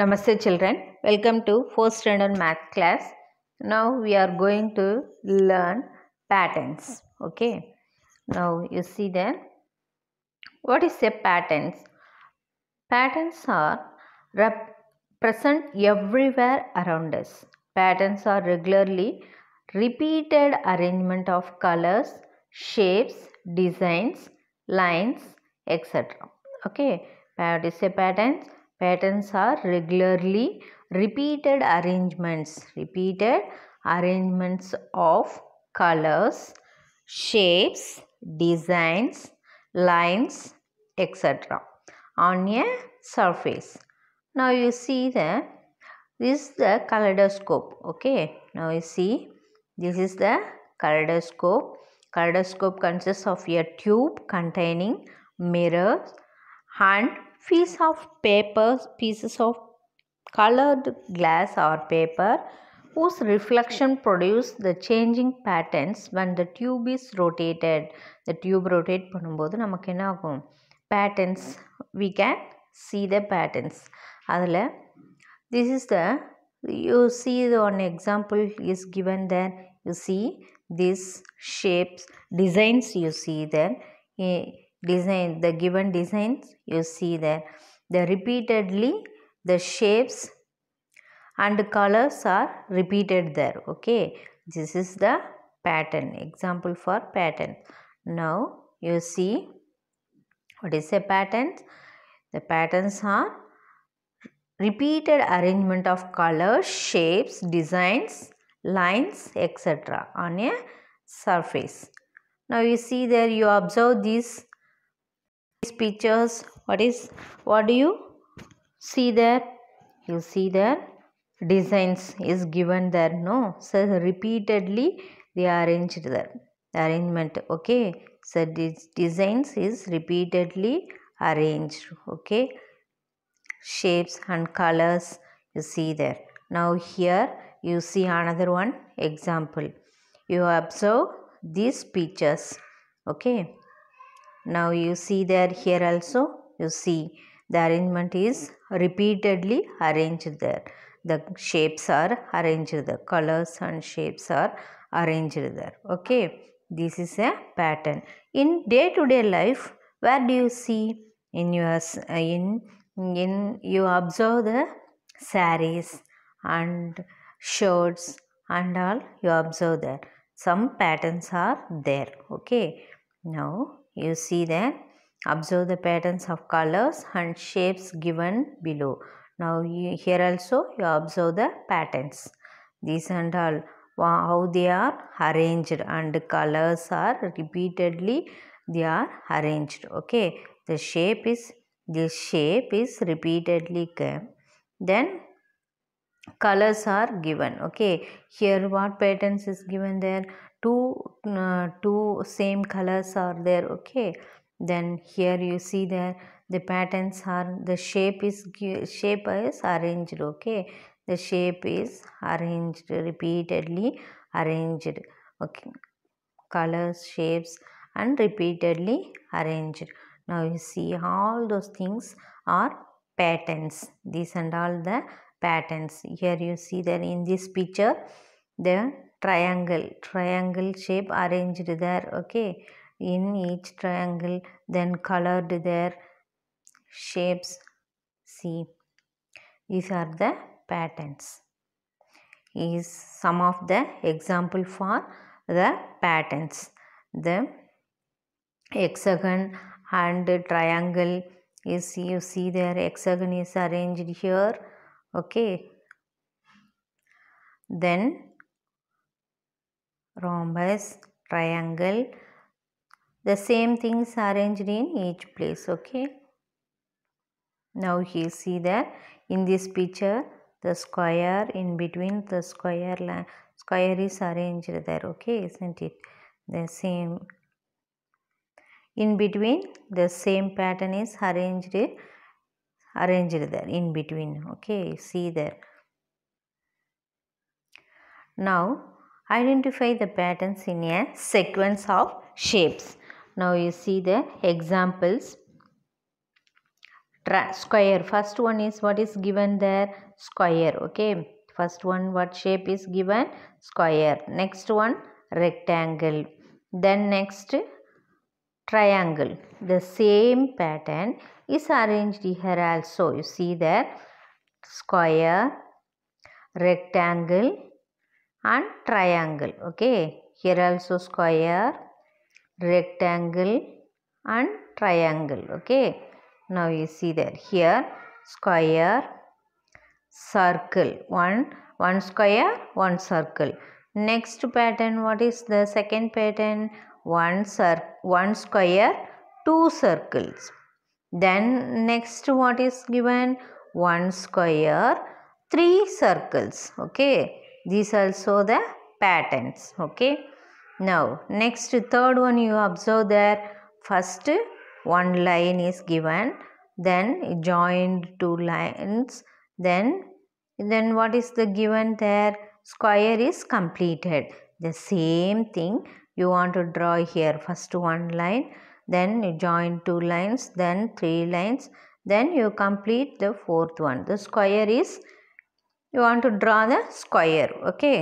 Namaste children. Welcome to 4th standard math class. Now we are going to learn patterns. Okay. Now you see there. What is a patterns? Patterns are present everywhere around us. Patterns are regularly repeated arrangement of colors, shapes, designs, lines, etc. Okay. What is a patterns? Patterns are regularly repeated arrangements, repeated arrangements of colors, shapes, designs, lines, etc. on a surface. Now you see the this is the kaleidoscope. Okay. Now you see this is the kaleidoscope. Kaleidoscope consists of a tube containing mirrors and piece of paper, pieces of colored glass or paper whose reflection produce the changing patterns when the tube is rotated. The tube rotate பண்ணும்போது நமக்கு என்ன patterns we can see the patterns. அதில் this is the you see the one example is given there you see these shapes designs you see there eh, design the given designs you see there the repeatedly the shapes and colors are repeated there okay this is the pattern example for pattern now you see what is a pattern the patterns are repeated arrangement of colors shapes designs lines etc on a surface now you see there you observe these these pictures what is what do you see there you see there designs is given there no so repeatedly they are arranged there arrangement okay so these designs is repeatedly arranged okay shapes and colors you see there now here you see another one example you observe these pictures okay now you see there here also you see the arrangement is repeatedly arranged there. The shapes are arranged the colors and shapes are arranged there. Okay. This is a pattern. In day-to-day life, where do you see in your in in you observe the saris and shirts and all you observe there some patterns are there okay now you see that. Observe the patterns of colors and shapes given below. Now here also you observe the patterns. These and all how they are arranged and colors are repeatedly they are arranged. Okay. The shape is this shape is repeatedly given. Then colors are given okay here what patterns is given there two uh, two same colors are there okay then here you see there the patterns are the shape is shape is arranged okay the shape is arranged repeatedly arranged okay colors shapes and repeatedly arranged now you see all those things are patterns these and all the patterns here you see that in this picture there triangle triangle shape arranged there okay in each triangle then colored their shapes see these are the patterns is some of the example for the patterns the hexagon and triangle is you see their hexagon is arranged here okay then rhombus, triangle. The same things arranged in each place. Okay. Now here see that in this picture the square in between the square square is arranged there. Okay, isn't it? The same in between the same pattern is arranged arranged there in between okay see there now Identify the patterns in a sequence of shapes. Now you see the examples. Tra square. First one is what is given there? Square. Okay. First one what shape is given? Square. Next one rectangle. Then next triangle. The same pattern is arranged here also. You see there square, rectangle and triangle okay here also square rectangle and triangle okay now you see that here square circle one one square one circle next pattern what is the second pattern one cir one square two circles then next what is given one square three circles okay these also the patterns. Okay. Now next third one you observe there first one line is given then joined two lines then then what is the given there square is completed the same thing you want to draw here first one line then you join two lines then three lines then you complete the fourth one the square is you want to draw the square okay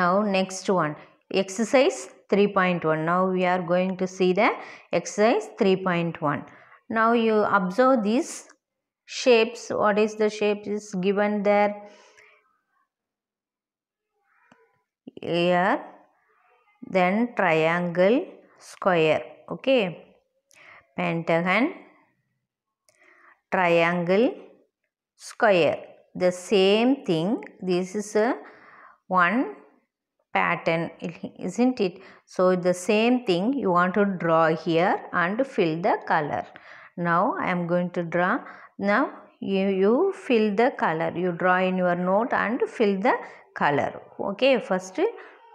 now next one exercise 3.1 now we are going to see the exercise 3.1 now you observe these shapes what is the shape is given there here then triangle square okay pentagon triangle square the same thing this is a one pattern isn't it so the same thing you want to draw here and fill the color now I am going to draw now you, you fill the color you draw in your note and fill the color okay first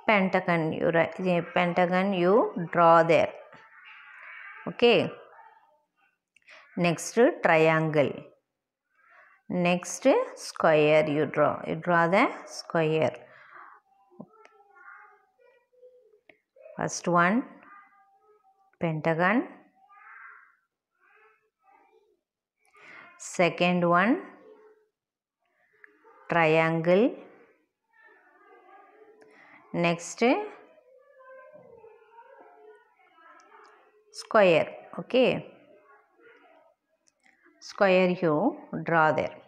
pentagon you write, pentagon you draw there okay next triangle next square you draw you draw the square first one pentagon second one triangle next square okay square you draw there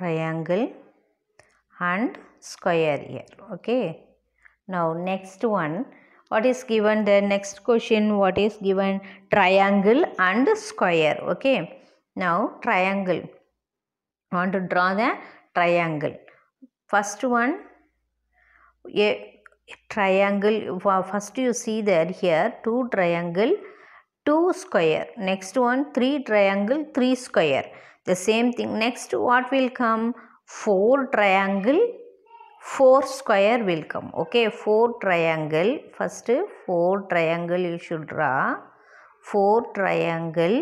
triangle and square here okay now next one what is given the next question what is given triangle and square okay now triangle I want to draw the triangle first one a triangle first you see there here two triangle two square next one three triangle three square the same thing. Next what will come? 4 triangle 4 square will come. Okay. 4 triangle. First 4 triangle you should draw. 4 triangle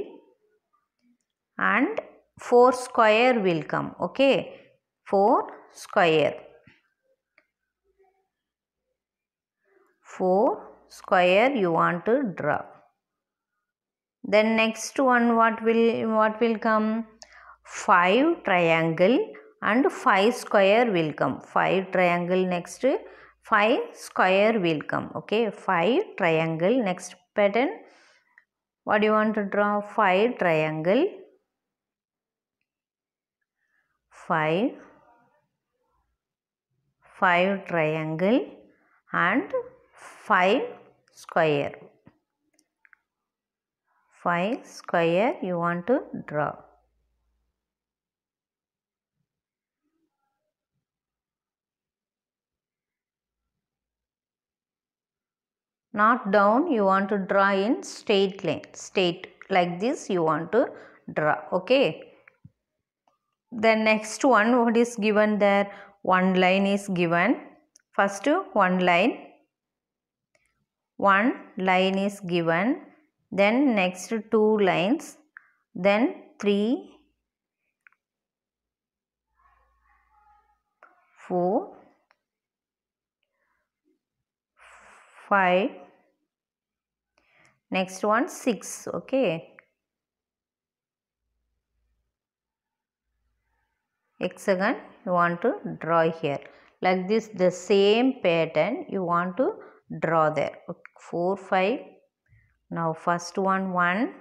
and 4 square will come. Okay. 4 square. 4 square you want to draw. Then next one what will what will come? 5 triangle and 5 square will come. 5 triangle next 5 square will come. Okay. 5 triangle next pattern. What do you want to draw? 5 triangle. 5 5 triangle and 5 square. 5 square you want to draw. not down you want to draw in straight line straight like this you want to draw okay the next one what is given there one line is given first one line one line is given then next two lines then three four five Next one 6. Okay. Hexagon you want to draw here. Like this the same pattern you want to draw there. Okay. 4, 5. Now first one 1.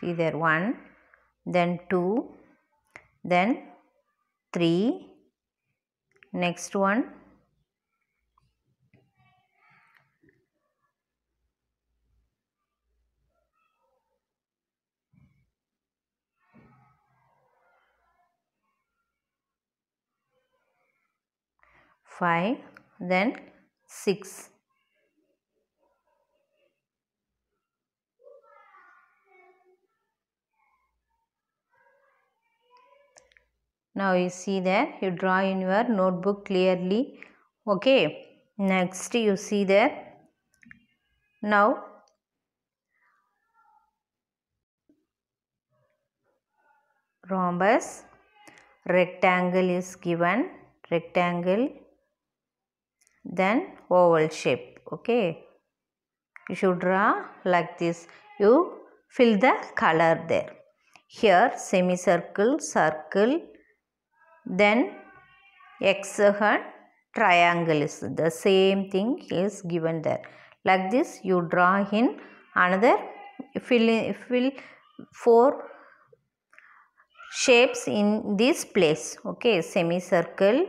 See there 1. Then 2. Then 3. Next one 5 then 6 Now you see there you draw in your notebook clearly okay next you see there now rhombus rectangle is given rectangle then oval shape okay you should draw like this you fill the color there here semicircle circle then hexagon triangle is the same thing is given there like this you draw in another fill fill four shapes in this place okay semicircle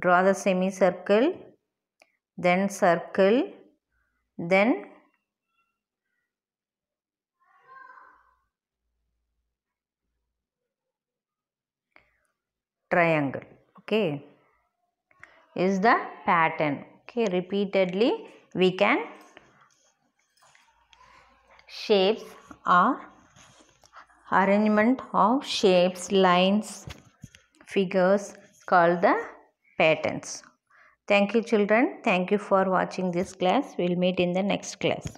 draw the semicircle then circle then triangle okay is the pattern okay repeatedly we can shapes are arrangement of shapes lines figures called the patterns. Thank you children. Thank you for watching this class. We'll meet in the next class.